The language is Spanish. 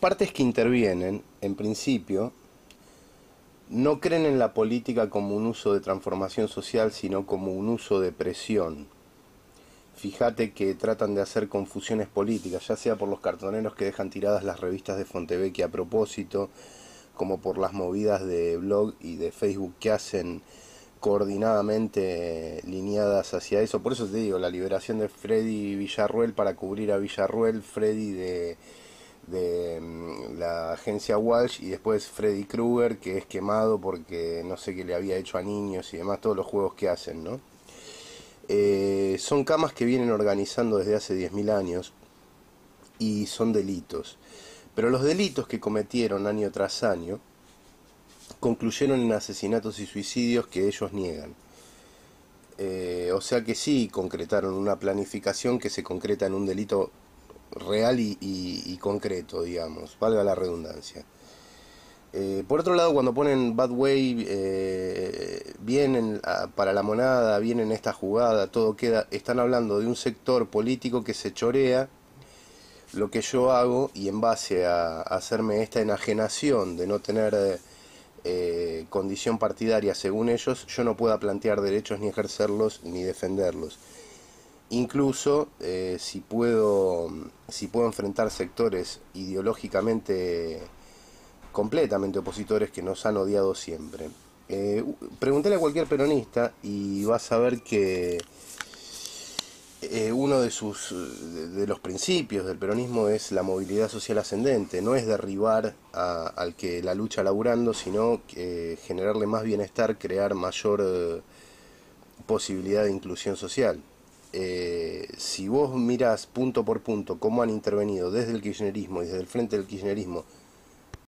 partes que intervienen, en principio, no creen en la política como un uso de transformación social, sino como un uso de presión. Fíjate que tratan de hacer confusiones políticas, ya sea por los cartoneros que dejan tiradas las revistas de Fontevecchia a propósito, como por las movidas de blog y de Facebook que hacen coordinadamente lineadas hacia eso. Por eso te digo, la liberación de Freddy Villarruel para cubrir a Villarruel, Freddy de de mm, la agencia Walsh y después Freddy Krueger que es quemado porque no sé qué le había hecho a niños y demás, todos los juegos que hacen, ¿no? Eh, son camas que vienen organizando desde hace 10.000 años y son delitos. Pero los delitos que cometieron año tras año concluyeron en asesinatos y suicidios que ellos niegan. Eh, o sea que sí concretaron una planificación que se concreta en un delito real y, concreto, digamos, valga la redundancia. Eh, por otro lado, cuando ponen Bad Way bien eh, ah, para la monada, vienen en esta jugada, todo queda, están hablando de un sector político que se chorea lo que yo hago y en base a, hacerme esta enajenación de no tener eh, condición partidaria según ellos, yo no pueda plantear derechos ni ejercerlos ni defenderlos. Incluso eh, si, puedo, si puedo enfrentar sectores ideológicamente completamente opositores que nos han odiado siempre. Eh, a cualquier peronista y vas a ver que eh, uno de sus de, los principios del peronismo es la movilidad social ascendente, no es derribar al que la lucha laburando, sino generarle más bienestar, crear mayor eh, posibilidad de inclusión social. Eh, si vos mirás punto por punto cómo han intervenido desde el kirchnerismo y desde el frente del kirchnerismo